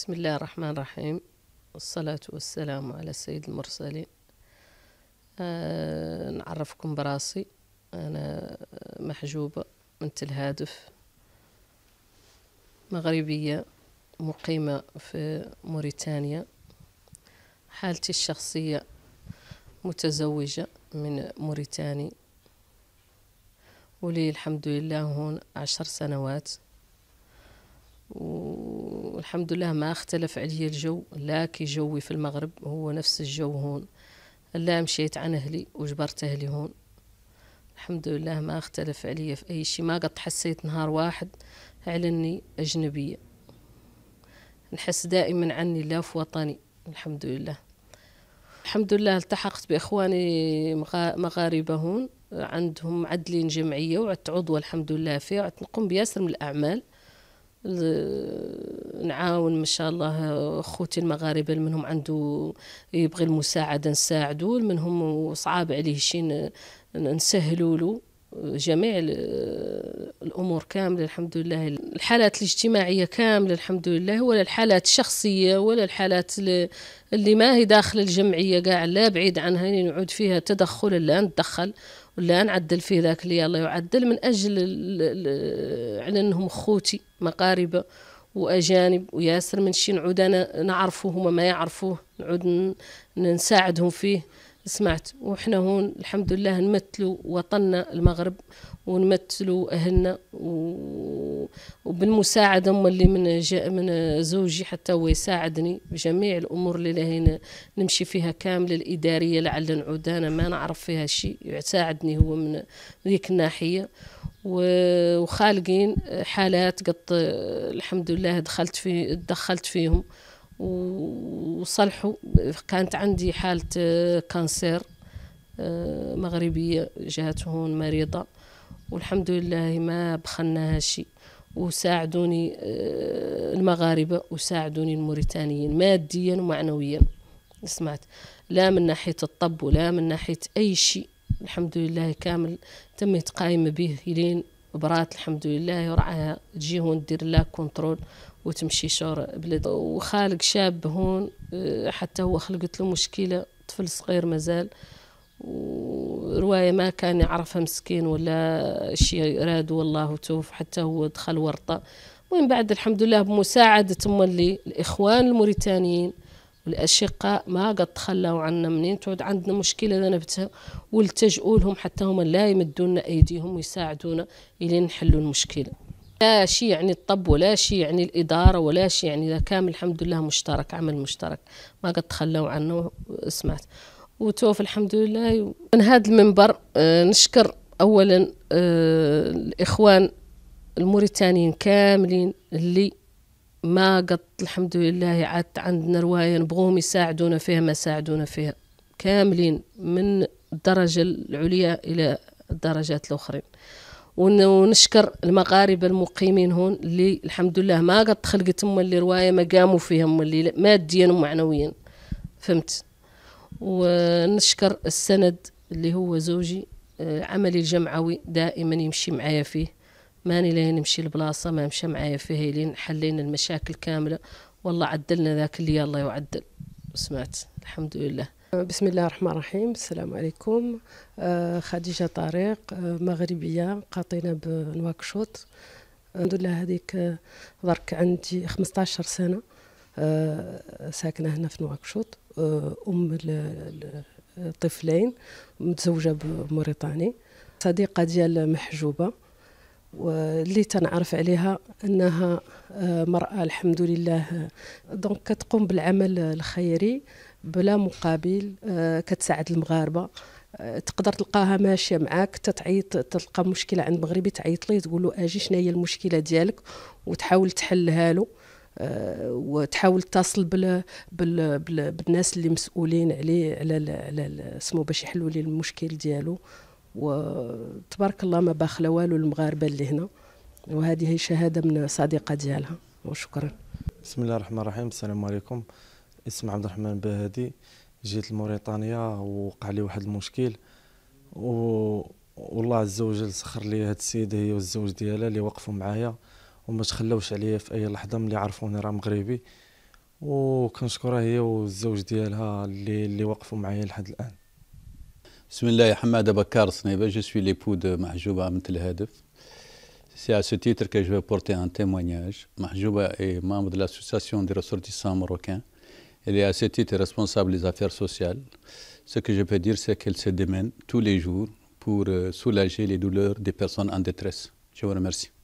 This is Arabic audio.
بسم الله الرحمن الرحيم والصلاة والسلام على السيد المرسلين أه نعرفكم براسي أنا محجوبة من تل هادف مغربية مقيمة في موريتانيا حالتي الشخصية متزوجة من موريتاني ولي الحمد لله هون عشر سنوات والحمد لله ما اختلف علي الجو لا كي جوي في المغرب هو نفس الجو هون لا مشيت عن أهلي وجبرت أهلي هون الحمد لله ما اختلف علي في أي شيء ما قد حسيت نهار واحد على أني أجنبية نحس دائما عني لا في وطني الحمد لله الحمد لله التحقت بإخواني مغاربة هون عندهم عدلين جمعية وعدت عضوة الحمد لله فيها وعدت نقوم بياسر من الأعمال نعاون ما شاء الله خوتي المغاربة اللي منهم عنده يبغي المساعدة نساعدو منهم صعاب عليه شي نسهلوا له جميع الامور كامله الحمد لله الحالات الاجتماعيه كامله الحمد لله ولا الحالات الشخصيه ولا الحالات اللي ما هي داخل الجمعيه كاع لا بعيد عنها يعني نعود فيها تدخل لا نتدخل ولا نعدل فيه ذاك اللي الله يعدل من أجل على أنهم خوتي مقاربة وأجانب وياسر من شي نعود أنا نعرفه هما ما يعرفوه نعود نساعدهم فيه سمعت وحنا هون الحمد لله نمثلوا وطننا المغرب ونمثلوا أهلنا و وبالمساعدة هما اللي من من زوجي حتى هو يساعدني بجميع الأمور اللي لهينا نمشي فيها كاملة الإدارية لعل نعود أنا ما نعرف فيها شيء يساعدني هو من ذيك الناحية وخالقين حالات قط الحمد لله دخلت في دخلت فيهم وصلحوا كانت عندي حالة كانسير مغربية جات هون مريضة والحمد لله ما بخلناها شيء وساعدوني آه، المغاربة وساعدوني الموريتانيين ماديا ومعنويا سمعت لا من ناحية الطب ولا من ناحية أي شيء الحمد لله كامل تمت قايمة به إلين برات الحمد لله ورعاها تجي هون دير لا كنترول وتمشي شور بلاد وخالق شاب هون آه، حتى هو خلقت له مشكلة طفل صغير مازال ورواية ما كان يعرفها مسكين ولا شيء راد والله توف حتى هو دخل ورطة ومن بعد الحمد لله بمساعدة اللي الإخوان الموريتانيين والأشقاء ما قد تخلوا عنا منين تعود عندنا مشكلة نبتها والتجؤوا لهم حتى هم لا يمدون أيديهم ويساعدونا إلى نحلوا المشكلة لا شيء يعني الطب ولا شيء يعني الإدارة ولا شيء يعني كامل الحمد لله مشترك عمل مشترك ما قد تخلوا عنه سمعت وتوفى الحمد لله من هذا المنبر آه، نشكر اولا آه، الاخوان الموريتانيين كاملين اللي ما قط الحمد لله عاد عندنا روايه نبغوهم يساعدونا فيها ما ساعدونا فيها كاملين من الدرجه العليا الى الدرجات الاخرين ونشكر المغاربه المقيمين هون اللي الحمد لله ما قد خلقت هم اللي روايه ما قاموا فيهم اللي ماديا ومعنويا فهمت ونشكر السند اللي هو زوجي آه، عملي الجمعوي دائما يمشي معايا فيه ماني لين نمشي لبلاصه ما مشى معايا فيه لين حلينا المشاكل كامله والله عدلنا ذاك اللي الله يعدل سمعت الحمد لله بسم الله الرحمن الرحيم السلام عليكم آه، خديجة طارق آه، مغربية قاطنة بنواكشوط الحمد لله هذيك درك عندي 15 سنة آه، ساكنة هنا في نواكشوط آه، أم لطفلين متزوجة بموريطاني صديقة ديال محجوبة واللي تنعرف عليها انها آه، مراه الحمد لله دونك كتقوم بالعمل الخيري بلا مقابل كتساعد المغاربه تقدر تلقاها ماشيه معاك تتعيط تلقى مشكله عند مغربي تعيط ليه تقول له اجي شنو هي المشكله ديالك وتحاول تحلها له آه، وتحاول تتصل بال... بال... بالناس اللي مسؤولين عليه على على سمو باش يحلوا لي المشكل ديالو وتبارك الله ما باخلا والو المغاربه اللي هنا وهذه هي شهاده من صديقه ديالها وشكرا بسم الله الرحمن الرحيم السلام عليكم اسم عبد الرحمن بهادي جيت لموريتانيا ووقع لي واحد المشكل و والله عز وجل سخر لي هاد السيده هي والزوج ديالها اللي وقفوا معايا وما تخلاوش عليا في اي لحظه ملي عرفوني راه مغربي وكنشكرها هي والزوج ديالها اللي اللي وقفوا معايا لحد الان بسم الله يا حماد بكار صنيبه جو سوي ليبو دو محجوبه عمت الهدف سي ا سو تيتر كي بورتي ان تيمونياج محجوبه اي مام دو لاسوسياسيون دي ريسورتيسان ماروكان اللي ا سو تيتر ريسبونسابل لي افير سوسيال سو كي جو بي دير سي كيل سي ديمين تو لي جور pour euh, soulager les douleurs des personnes en détresse. Je vous remercie.